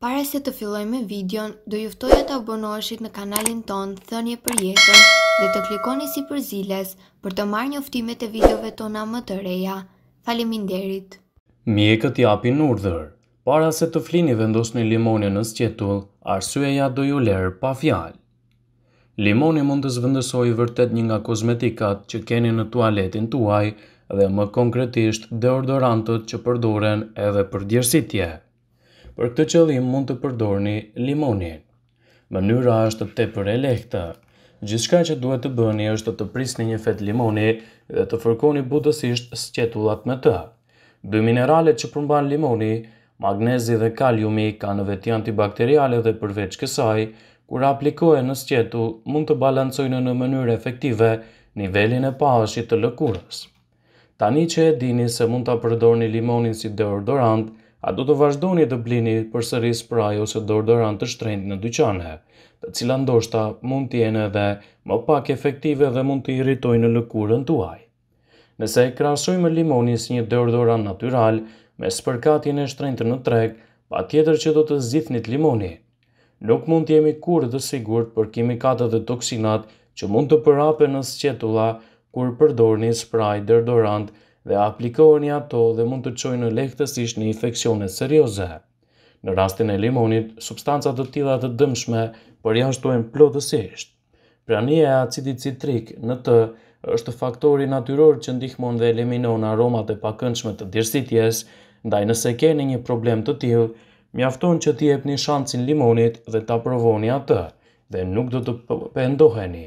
Pare se të filloj me videon, do juftoj e të abonoshit në kanalin ton, thënje për jetën dhe të klikoni si për ziles për të marrë një uftimet e videove tona më të reja. Falimin derit! këtë japin në urdhër, para se të flini vendos në limoni në sqetull, arsueja do ju lerë pa fjal. Limoni mund të zvëndësoj vërtet një nga kozmetikat që keni në tualetin tuaj dhe më konkretisht deodorantët që përdoren edhe për djersitje. Për këtë qëllim mund të përdorni limonin. Mënyra është tepër e lehtë. Gjithçka që duhet të bëni është të prisni një fet limoni dhe të fërkoni butësisht sqetullat me të. Dy mineralet që përmban limoni, magnezi dhe kaliumi, kanë veti antibakteriale dhe përveç kësaj, kur aplikohen në sqetull, mund të balancojnë në mënyrë efektive nivelin e pashit të lëkurës. Tani që e dini se mund të përdorni limonin si deodorant, a do të vazhdoni të blini për sëri spray ose dordorant të shtrejnë në dyqane, të cila ndoshta mund t'jene dhe më pak efektive dhe mund t'i irritoj në lëkurën tuaj. Nëse e krasoj me limonis një dordorant natural me spërkatin e shtrejnë në treg, pa tjetër që do të zithnit limoni. Nuk mund t'jemi kur dhe sigur për kimikatët dhe toksinat që mund të përrape në sqetula kur përdorni spray dordorant dhe aplikojnë ato dhe mund të qojnë lehtësisht në infeksione serioze. Në rastin e limonit, substancat të tilla të dëmshme për janë plotësisht. Prania e acidit citrik në të është faktori natyror që ndihmon dhe eliminon aromat e pakëndshme të djersitjes, ndaj nëse keni një problem të tillë, mjafton që t'i jepni shancin limonit dhe ta provoni atë dhe nuk do të pendoheni.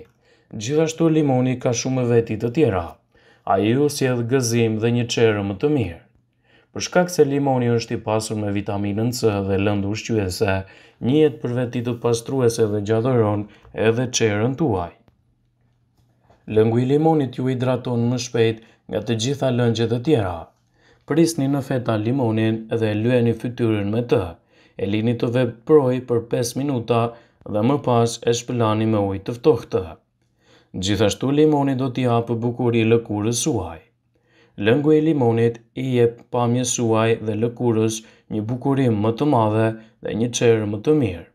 Gjithashtu limoni ka shumë veti të tjera a ju si edhe gëzim dhe një qerë më të mirë. Për shkak se limoni është i pasur me vitaminën C dhe lëndu shqyese, njët për veti të pastruese dhe gjadëron edhe qerën tuaj. Lëngu i limonit ju hidraton më shpejt nga të gjitha lëngjet e tjera. Prisni në feta limonin dhe lueni fytyrën me të. E lini të vepë për 5 minuta dhe më pas e shpëlani me ujtë të ftohtë. Gjithashtu limoni do t'ja për bukuri lëkurës suaj. Lëngu e limonit i e përmje suaj dhe lëkurës një bukurim më të madhe dhe një qerë më të mirë.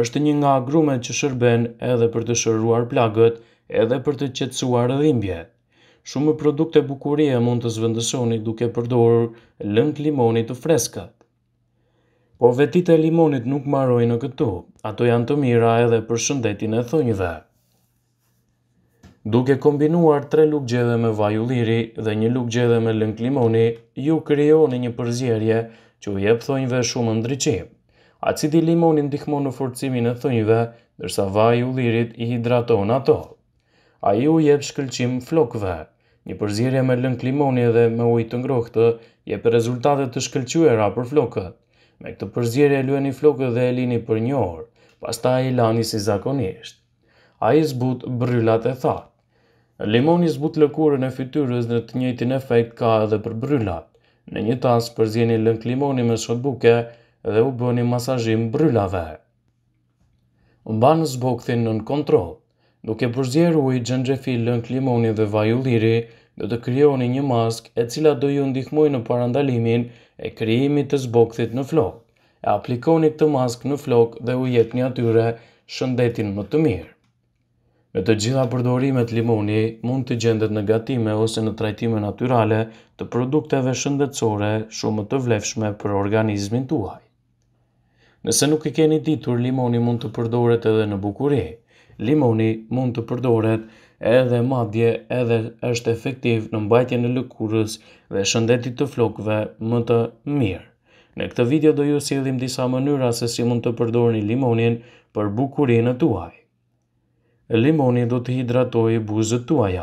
Êshtë një nga grume që shërben edhe për të shërruar plagët edhe për të qetsuar dhe Shumë produkte bukurie mund të zvendësoni duke përdorë lëngë limonit të freskat. Po vetit e limonit nuk maroj në këtu, ato janë të mira edhe për shëndetin e thonjë dhe. Duke kombinuar tre lukë gjedhe me vaju liri dhe një lukë gjedhe me lënk limoni, ju kryoni një përzjerje që u jepë thonjve shumë ndryqim. Acidi i limoni ndihmon në forcimin e thonjve, dërsa vaju lirit i hidraton ato. A ju jepë shkëlqim flokve. Një përzjerje me lënk limoni edhe me ujtë të ngrohtë, jepë rezultatet të shkëlqyera për flokët. Me këtë përzjerje lueni flokët dhe e lini për një orë, pasta e lani si zakonisht. A i zbut bryllat e thatë. Limoni zbut lëkurën e fytyrës në të njëjtin efekt ka edhe për bryllat. Në një tas përzjeni lënk limoni me shot buke dhe u bëni masazhim bryllave. Mbanë zbokthin nën kontrol. Duke përzjeru i gjëngjefi lënk limoni dhe vajulliri, do të kryoni një mask e cila do ju ndihmoj në parandalimin e kryimit të zbokthit në flok. E aplikoni këtë mask në flok dhe u jetë një atyre shëndetin më të mirë. Me të gjitha përdorimet limoni mund të gjendet në gatime ose në trajtime naturale të produkteve shëndetësore shumë të vlefshme për organizmin tuaj. Nëse nuk i keni ditur, limoni mund të përdoret edhe në bukuri. Limoni mund të përdoret edhe madje edhe është efektiv në mbajtje në lëkurës dhe shëndetit të flokve më të mirë. Në këtë video do ju sildim disa mënyra se si mund të përdorni limonin për bukurinë në tuaj limoni do të hidratoj buzët tuaja.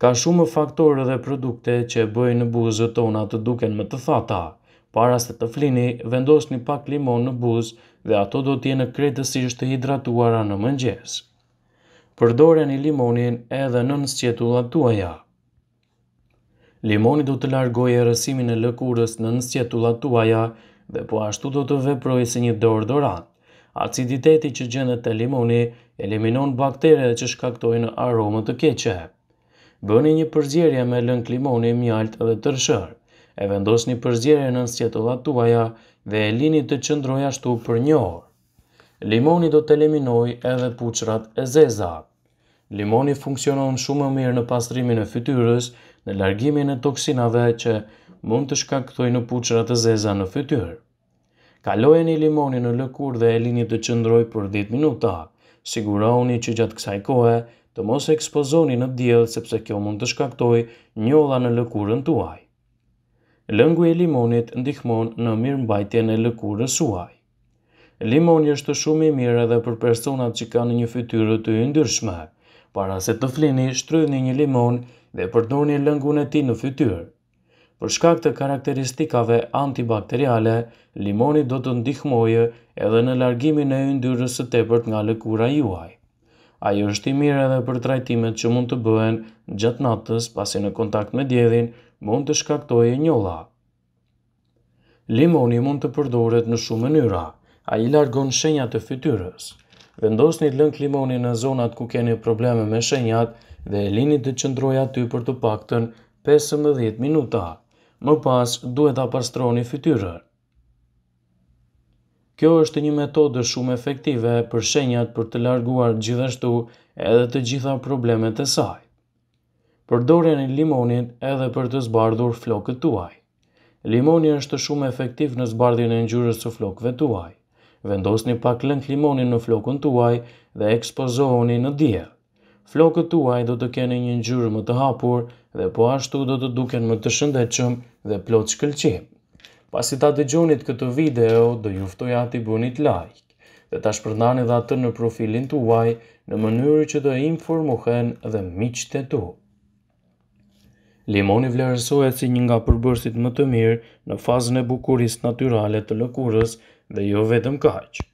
Ka shumë faktorë dhe produkte që bëjnë buzët tona të duken më të thata. Para se të flini, vendos një pak limon në buzë dhe ato do në kretësisht të hidratuara në mëngjes. Përdore një limonin edhe në nësqetullat tuaja. Limoni do të largoj e rësimin e lëkurës në nësqetullat tuaja dhe po ashtu do të veproj si një dorë dorat aciditeti që gjendet te limoni eliminon bakteret që shkaktojnë aromën të keqe. Bëni një përzierje me lënk limoni, mjalt dhe tërshër. E vendosni përzjerje në sjetullat tuaja dhe e lini të qëndroj ashtu për një orë. Limoni do të eliminoj edhe puqrat e zeza. Limoni funksionon shumë mirë në pastrimin e fytyrës, në largimin e toksinave që mund të shkaktojnë puqrat e zeza në fytyrë. Kalojeni limonin në lëkur dhe e lini të qëndroj për 10 minuta. Sigurohuni që gjatë kësaj kohe të mos ekspozoni në diell sepse kjo mund të shkaktoj njolla në lëkurën tuaj. Lëngu i limonit ndihmon në mirëmbajtjen e lëkurës suaj. Limoni është shumë i mirë edhe për personat që kanë një fytyrë të yndyrshme. Para se të flini, shtrydhni një limon dhe përdorni lëngun e tij në fytyrë. Për shkak të karakteristikave antibakteriale, limoni do të ndihmojë edhe në largimin e yndyrës së tepërt nga lëkura juaj. Ajo është i mirë edhe për trajtimet që mund të bëhen gjatë natës pasi në kontakt me djedhin mund të shkaktojë njolla. Limoni mund të përdoret në shumë mënyra. A i largon shenjat të fytyrës. Vendos një lëng limoni në zonat ku keni probleme me shenjat dhe e linit të qëndroja aty për të pakten 15 minuta më pas duhet ta apastroni fytyrër. Kjo është një metodë shumë efektive për shenjat për të larguar gjithashtu edhe të gjitha problemet e saj. Përdore një limonin edhe për të zbardhur flokët tuaj. Limonin është shumë efektiv në zbardhjen e ngjyrës të flokëve tuaj. Vendos një pak lënk limonin në flokën tuaj dhe ekspozohoni në diell flokët tuaj do të kene një ngjyrë më të hapur dhe po ashtu do të duken më të shëndetshëm dhe plot shkëlqim. Pasi ta dëgjonit këtë video, do juftoj ati bunit like dhe ta shpërndani dhe atë në profilin të uaj në mënyrë që të informohen dhe miqët e tu. Limoni vlerësohet si një nga përbërsit më të mirë në fazën e bukuris naturalet të lëkurës dhe jo vetëm kajqë.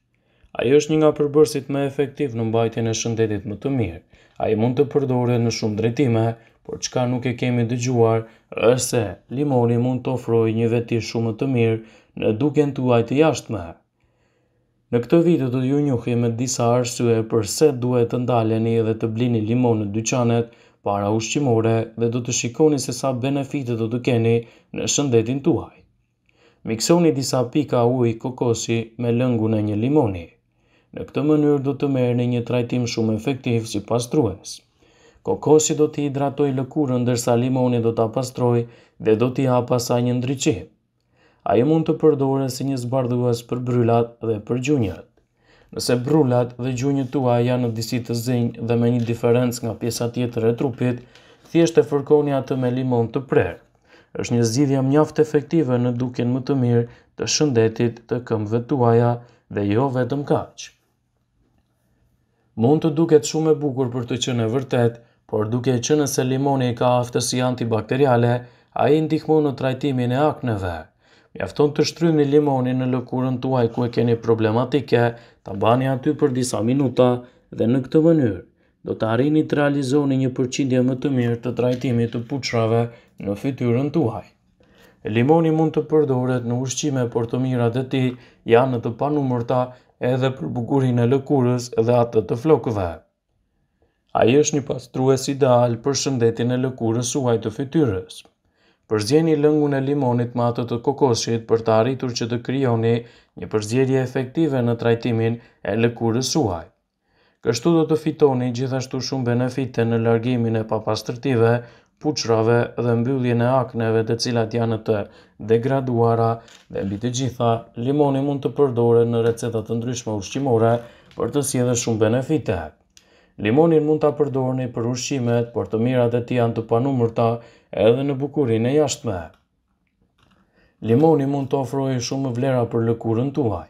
Ajo është një nga përbërsit më efektiv në mbajtjen e shëndetit më të mirë, a i mund të përdore në shumë drejtime, por qka nuk e kemi dëgjuar, është se limoni mund të ofroj një veti shumë të mirë në duken në tuaj të jashtme. Në këtë video të ju njuhi me disa arsye përse duhet të ndaleni edhe të blini limon në dyqanet para ushqimore dhe do të shikoni se sa benefitet do të keni në shëndetin tuaj. Miksoni disa pika uj kokosi me lëngu në një limoni. Në këtë mënyrë do të merë në një trajtim shumë efektiv si pastrues. Kokosi do t'i hidratoj lëkurën ndërsa limoni do t'a pastroj dhe do t'i hapa sa një ndryqim. Ajo mund të përdore si një zbardhuas për bryllat dhe për gjunjat. Nëse bryllat dhe gjunjët tua janë në disi të zinjë dhe me një diferencë nga pjesa tjetër e trupit, thjesht e fërkoni atë me limon të prerë. është një zidhja mjaft efektive në duken më të mirë të shëndetit të këmbëve tuaja dhe jo vetëm kaqë mund të duket shumë e bukur për të qenë e vërtet, por duke qenë se limoni ka aftësi antibakteriale, ai ndihmon në trajtimin e akneve. Mjafton të shtrydhni limonin në lëkurën tuaj ku e keni problematike, ta bani aty për disa minuta dhe në këtë mënyrë do të arrini të realizoni një përqindje më të mirë të trajtimit të puçrave në fytyrën tuaj. Limoni mund të përdoret në ushqime, por të mirat e ti janë të panumërta edhe për bukurin e lëkurës dhe atë të flokëve. A i është një pastrues ideal për shëndetin e lëkurës uaj të fytyrës. Përzjeni lëngun e limonit me atë të kokoshit për të arritur që të kryoni një përzjerje efektive në trajtimin e lëkurës uaj. Kështu do të fitoni gjithashtu shumë benefite në largimin e papastërtive pucrave dhe mbylljen e akneve të cilat janë të degraduara dhe mbi të gjitha limoni mund të përdore në receta të ndryshme ushqimore për të sjellë shumë benefite. Limonin mund ta përdorni për ushqimet, por të mirat e tij janë të panumërta edhe në bukurinë e jashtme. Limoni mund të ofrojë shumë vlera për lëkurën tuaj.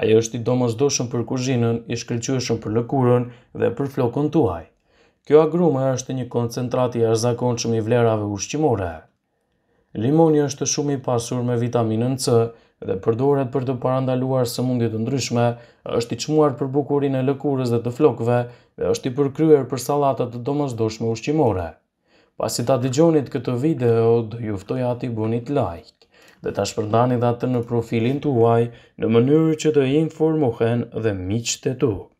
Ai është i domosdoshëm për kuzhinën, i shkëlqyeshëm për lëkurën dhe për flokun tuaj. Kjo agrume është një koncentrat i arzakonqëm i vlerave ushqimore. Limoni është shumë i pasur me vitaminën C dhe përdoret për të parandaluar së mundit të ndryshme, është i qmuar për bukurin e lëkurës dhe të flokve dhe është i përkryer për salatat të domësdoshme ushqimore. Pasi ta digjonit këtë video, dhe juftoj ati bunit like dhe ta shpërndani dhe atë në profilin tuaj në mënyrë që të informohen dhe miqë të tuk.